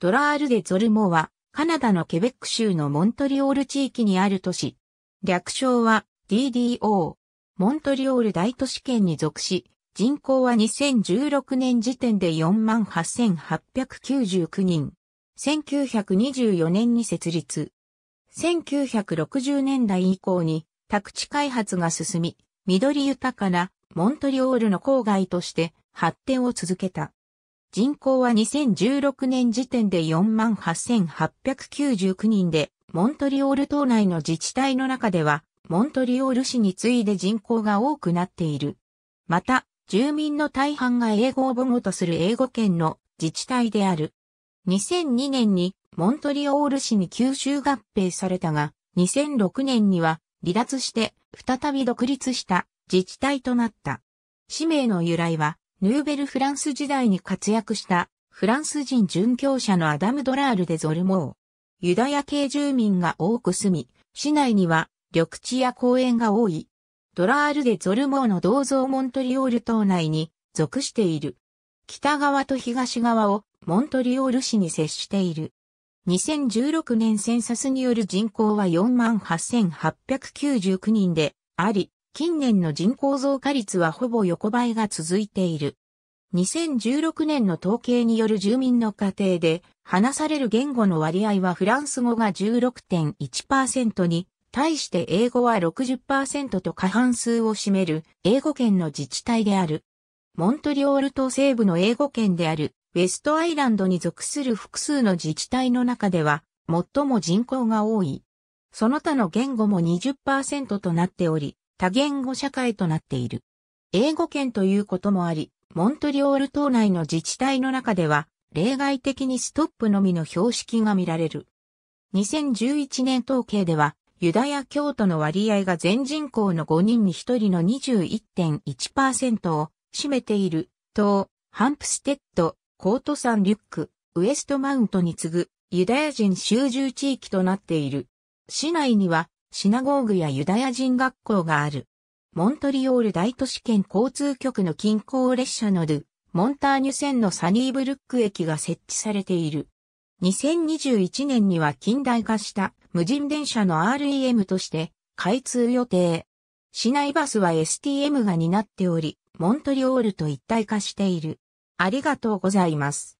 ドラール・デ・ゾルモは、カナダのケベック州のモントリオール地域にある都市。略称は DDO。モントリオール大都市圏に属し、人口は2016年時点で48,899人。1924年に設立。1960年代以降に宅地開発が進み、緑豊かなモントリオールの郊外として発展を続けた。人口は2016年時点で48,899人で、モントリオール島内の自治体の中では、モントリオール市に次いで人口が多くなっている。また、住民の大半が英語を母語とする英語圏の自治体である。2002年にモントリオール市に九州合併されたが、2006年には離脱して再び独立した自治体となった。市名の由来はヌーベルフランス時代に活躍したフランス人殉教者のアダム・ドラール・でゾルモー。ユダヤ系住民が多く住み、市内には緑地や公園が多い。ドラール・でゾルモーの銅像モントリオール島内に属している。北側と東側をモントリオール市に接している。2016年センサスによる人口は48,899人であり、近年の人口増加率はほぼ横ばいが続いている。2016年の統計による住民の家庭で話される言語の割合はフランス語が16.1%に、対して英語は60%と過半数を占める英語圏の自治体である。モントリオール島西部の英語圏であるウェストアイランドに属する複数の自治体の中では最も人口が多い。その他の言語も20%となっており、多言語社会となっている。英語圏ということもあり、モントリオール島内の自治体の中では、例外的にストップのみの標識が見られる。2011年統計では、ユダヤ教徒の割合が全人口の5人に1人の21.1%を占めている、島、ハンプステッド、コートサンリュック、ウエストマウントに次ぐユダヤ人集中地域となっている。市内にはシナゴーグやユダヤ人学校がある。モントリオール大都市圏交通局の近郊列車のゥ、モンターニュ線のサニーブルック駅が設置されている。2021年には近代化した無人電車の REM として開通予定。市内バスは STM が担っており、モントリオールと一体化している。ありがとうございます。